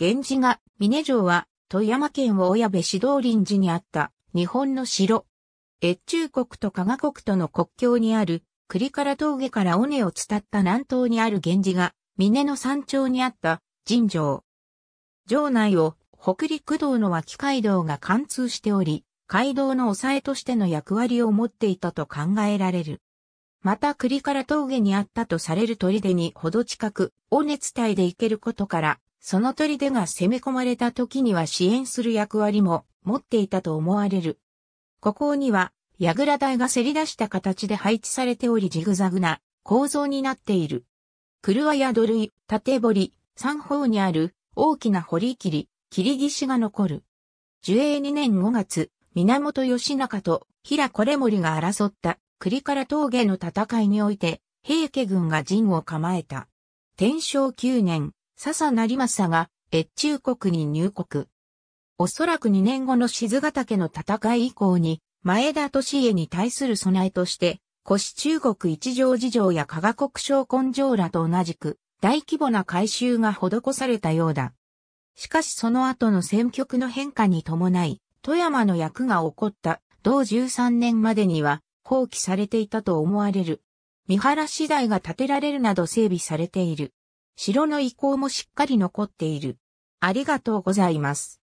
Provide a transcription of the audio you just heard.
源氏が、峰城は、富山県を親部市道林寺にあった、日本の城。越中国と加賀国との国境にある、栗から峠から尾根を伝った南東にある源氏が、峰の山頂にあった、神城。城内を、北陸道の脇街道が貫通しており、街道の抑えとしての役割を持っていたと考えられる。また栗から峠にあったとされる砦にほど近く、尾根伝いで行けることから、その砦が攻め込まれた時には支援する役割も持っていたと思われる。ここには、櫓台がせり出した形で配置されておりジグザグな構造になっている。車や土塁、縦堀、三方にある大きな堀切り、切り岸が残る。樹永2年5月、源義仲と平こ森が争った栗から峠の戦いにおいて、平家軍が陣を構えた。天正9年、笹成政が越中国に入国。おそらく2年後の静ヶ岳の戦い以降に、前田利家に対する備えとして、古市中国一条事情や加賀国商根性らと同じく、大規模な改修が施されたようだ。しかしその後の戦局の変化に伴い、富山の役が起こった同13年までには放棄されていたと思われる。三原次第が建てられるなど整備されている。城の遺構もしっかり残っている。ありがとうございます。